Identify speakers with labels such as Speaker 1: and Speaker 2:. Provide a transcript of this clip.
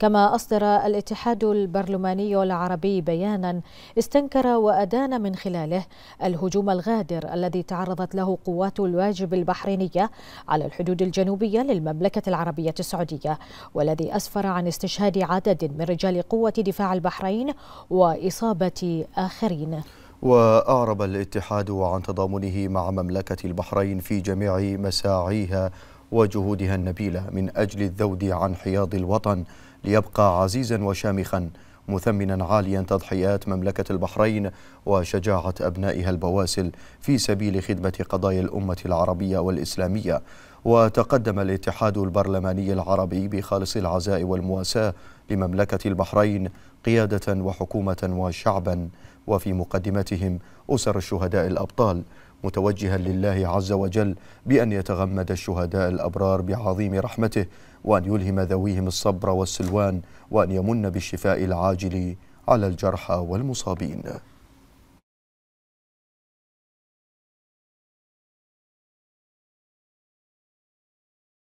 Speaker 1: كما أصدر الاتحاد البرلماني العربي بيانا استنكر وأدان من خلاله الهجوم الغادر الذي تعرضت له قوات الواجب البحرينية على الحدود الجنوبية للمملكة العربية السعودية والذي أسفر عن استشهاد عدد من رجال قوة دفاع البحرين وإصابة آخرين
Speaker 2: وأعرب الاتحاد عن تضامنه مع مملكة البحرين في جميع مساعيها وجهودها النبيلة من أجل الذود عن حياض الوطن ليبقى عزيزا وشامخا مثمنا عاليا تضحيات مملكة البحرين وشجاعة أبنائها البواسل في سبيل خدمة قضايا الأمة العربية والإسلامية وتقدم الاتحاد البرلماني العربي بخالص العزاء والمواساة لمملكة البحرين قيادة وحكومة وشعبا وفي مقدمتهم أسر الشهداء الأبطال متوجها لله عز وجل بأن يتغمد الشهداء الأبرار بعظيم رحمته وأن يلهم ذويهم الصبر والسلوان وأن يمن بالشفاء العاجل على الجرحى والمصابين